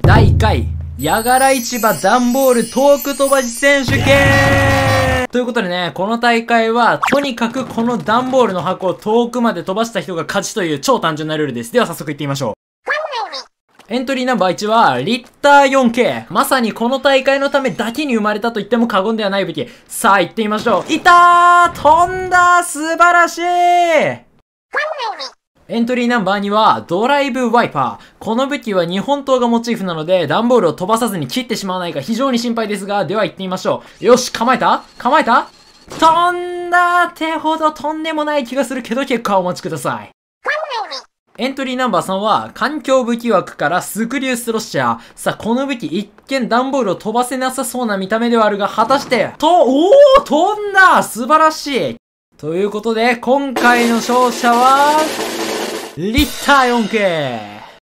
第1回、ヤガラ市場段ボールトーク飛ばし選手権ということでね、この大会は、とにかくこの段ボールの箱を遠くまで飛ばした人が勝ちという超単純なルールです。では早速行ってみましょう。エントリーナンバー1は、リッター 4K。まさにこの大会のためだけに生まれたと言っても過言ではないべき。さあ、行ってみましょう。いたー飛んだ素晴らしいエントリーナンバーには、ドライブワイパー。この武器は日本刀がモチーフなので、段ボールを飛ばさずに切ってしまわないか非常に心配ですが、では行ってみましょう。よし、構えた構えた飛んだってほどとんでもない気がするけど結果をお待ちください。エントリーナンバー3は、環境武器枠からスクリュースロッシャー。さあ、この武器一見段ボールを飛ばせなさそうな見た目ではあるが、果たして、と、おー飛んだ素晴らしいということで、今回の勝者は、 리타 용께